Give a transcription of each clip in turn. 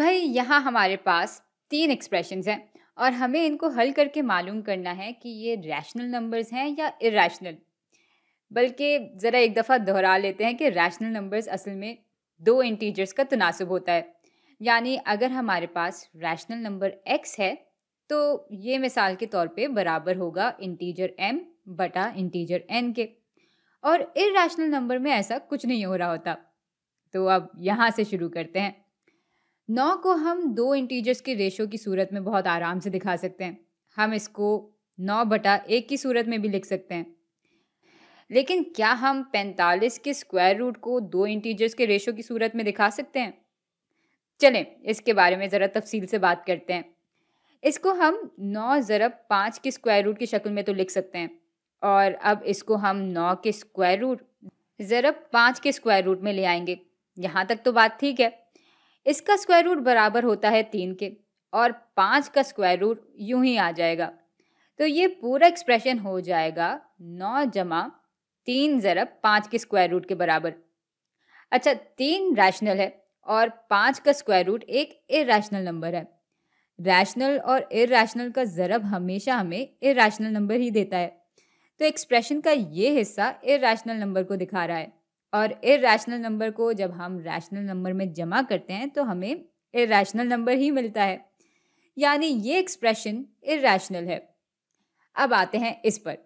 भाई यहाँ हमारे पास तीन एक्सप्रेशन हैं और हमें इनको हल करके मालूम करना है कि ये रैशनल नंबर्स हैं या इरेशनल बल्कि ज़रा एक दफ़ा दोहरा लेते हैं कि रैशनल नंबर्स असल में दो इंटीजर्स का तनासब होता है यानी अगर हमारे पास रैशनल नंबर एक्स है तो ये मिसाल के तौर पे बराबर होगा इंटीजर एम बटा इंटीजर एन के और इरेशनल नंबर में ऐसा कुछ नहीं हो रहा होता तो अब यहाँ से शुरू करते हैं नौ को हम दो इंटीजर्स के रेशो की सूरत में बहुत आराम से दिखा सकते हैं हम इसको नौ बटा एक की सूरत में भी लिख सकते हैं लेकिन क्या हम पैंतालीस के स्क्वायर रूट को दो इंटीजर्स के रेशो की सूरत में दिखा सकते हैं चलें इसके बारे में ज़रा तफसील से बात करते हैं इसको हम नौ ज़रब पाँच के स्क्वायर रूट की शक्ल में तो लिख सकते हैं और अब इसको हम नौ के स्क्वायर रूट ज़रब पाँच के स्क्वायर रूट में ले आएंगे यहाँ तक तो बात ठीक है इसका स्क्वायर रूट बराबर होता है तीन के और पाँच का स्क्वायर रूट यूं ही आ जाएगा तो ये पूरा एक्सप्रेशन हो जाएगा नौ जमा तीन ज़रब पाँच के स्क्वायर रूट के बराबर अच्छा तीन रैशनल है और पाँच का स्क्वायर रूट एक इरेशनल नंबर है रैशनल और इरेशनल का ज़रब हमेशा हमें इरेशनल नंबर ही देता है तो एक्सप्रेशन का ये हिस्सा इरेशनल नंबर को दिखा रहा है और इरेशनल नंबर को जब हम रैशनल नंबर में जमा करते हैं तो हमें इरेशनल नंबर ही मिलता है यानी ये एक्सप्रेशन इरेशनल है अब आते हैं इस पर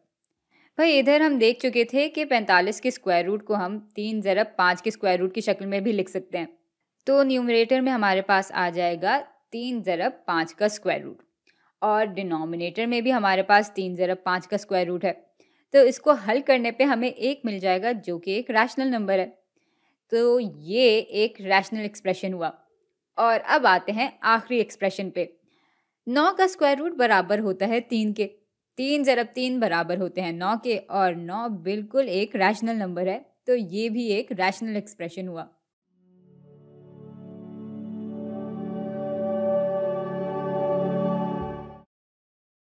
भाई इधर हम देख चुके थे कि 45 के स्क्वायर रूट को हम तीन ज़रब पाँच के स्क्वायर रूट की शक्ल में भी लिख सकते हैं तो न्यूमरेटर में हमारे पास आ जाएगा तीन ज़रब पाँच का स्क्वायर रूट और डिनोमिनेटर में भी हमारे पास तीन ज़रब पाँच का स्क्वायर रूट है तो इसको हल करने पे हमें एक मिल जाएगा जो कि एक रैशनल नंबर है तो ये एक रैशनल एक्सप्रेशन हुआ और अब आते हैं आखिरी एक्सप्रेशन पे नौ का स्क्वायर रूट बराबर होता है तीन के तीन ज़रब तीन बराबर होते हैं नौ के और नौ बिल्कुल एक रैशनल नंबर है तो ये भी एक रैशनल एक्सप्रेशन हुआ